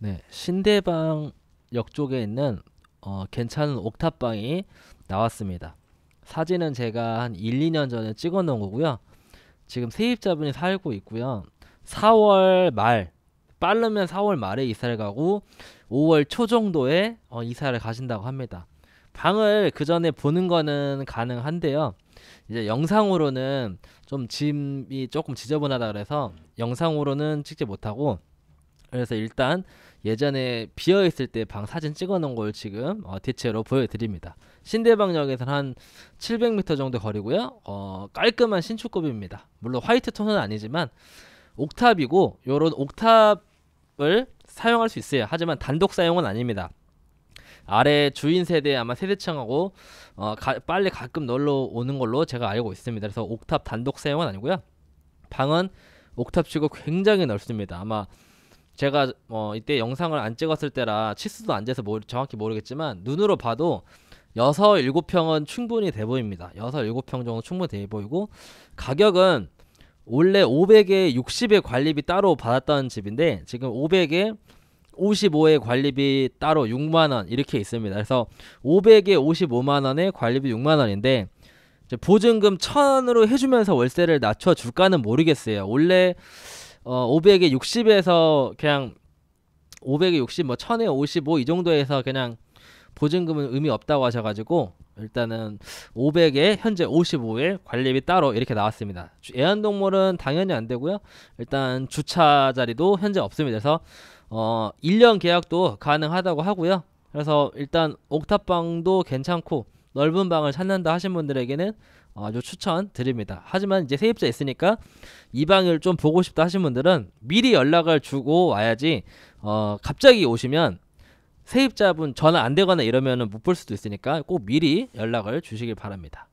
네, 신대방 역 쪽에 있는 어, 괜찮은 옥탑방이 나왔습니다. 사진은 제가 한 1, 2년 전에 찍어 놓은 거고요. 지금 세입자분이 살고 있고요. 4월 말 빠르면 4월 말에 이사를 가고 5월 초 정도에 어, 이사를 가신다고 합니다. 방을 그 전에 보는 거는 가능한데요. 이제 영상으로는 좀 짐이 조금 지저분하다 그래서 영상으로는 찍지 못하고 그래서 일단 예전에 비어 있을 때 방 사진 찍어 놓은 걸 지금 어, 대체로 보여드립니다. 신대방역에서 한 700m 정도 거리고요. 어, 깔끔한 신축급입니다. 물론 화이트 톤은 아니지만 옥탑이고 요런 옥탑을 사용할 수 있어요. 하지만 단독 사용은 아닙니다. 아래 주인 세대 아마 세대층하고 어, 가, 빨리 가끔 놀러 오는 걸로 제가 알고 있습니다. 그래서 옥탑 단독 사용은 아니고요. 방은 옥탑 치고 굉장히 넓습니다. 아마 제가 어 이때 영상을 안 찍었을 때라 치수도 안 돼서 모르, 정확히 모르겠지만 눈으로 봐도 6, 7평은 충분히 돼 보입니다. 6, 7평 정도 충분히 돼 보이고 가격은 원래 500에 60의 관리비 따로 받았던 집인데 지금 500에 55의 관리비 따로 6만원 이렇게 있습니다. 그래서 500에 55만원에 관리비 6만원인데 보증금 1000으로 해주면서 월세를 낮춰줄까는 모르겠어요. 원래 어 500에 60에서 그냥 500에 60, 뭐 1000에 55 이 정도에서 그냥 보증금은 의미 없다고 하셔가지고 일단은 500에 현재 55일 관리비 따로 이렇게 나왔습니다. 애완동물은 당연히 안 되고요. 일단 주차 자리도 현재 없습니다. 그래서 어 1년 계약도 가능하다고 하고요. 그래서 일단 옥탑방도 괜찮고 넓은 방을 찾는다 하신 분들에게는 어, 아주 추천드립니다. 하지만 이제 세입자 있으니까 이 방을 좀 보고 싶다 하신 분들은 미리 연락을 주고 와야지 어 갑자기 오시면 세입자분 전화 안 되거나 이러면못 볼 수도 있으니까 꼭 미리 연락을 주시길 바랍니다.